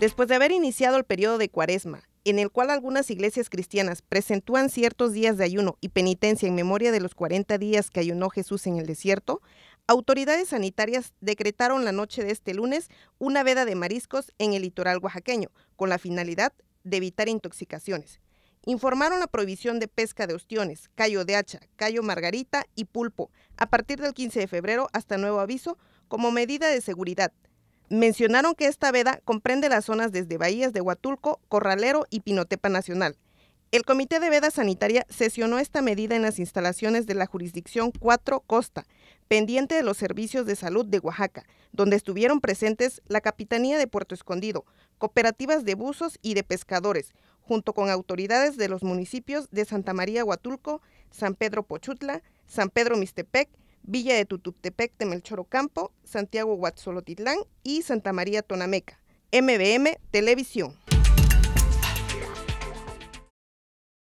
Después de haber iniciado el periodo de cuaresma, en el cual algunas iglesias cristianas presentúan ciertos días de ayuno y penitencia en memoria de los 40 días que ayunó Jesús en el desierto, autoridades sanitarias decretaron la noche de este lunes una veda de mariscos en el litoral oaxaqueño, con la finalidad de evitar intoxicaciones. Informaron la prohibición de pesca de ostiones, callo de hacha, callo margarita y pulpo a partir del 15 de febrero hasta nuevo aviso como medida de seguridad Mencionaron que esta veda comprende las zonas desde Bahías de Huatulco, Corralero y Pinotepa Nacional. El Comité de Veda Sanitaria sesionó esta medida en las instalaciones de la jurisdicción 4 Costa, pendiente de los servicios de salud de Oaxaca, donde estuvieron presentes la Capitanía de Puerto Escondido, cooperativas de buzos y de pescadores, junto con autoridades de los municipios de Santa María Huatulco, San Pedro Pochutla, San Pedro Mistepec Villa de Tututepec de Melchor Ocampo, Santiago Guatzolotitlán y Santa María Tonameca. MBM Televisión.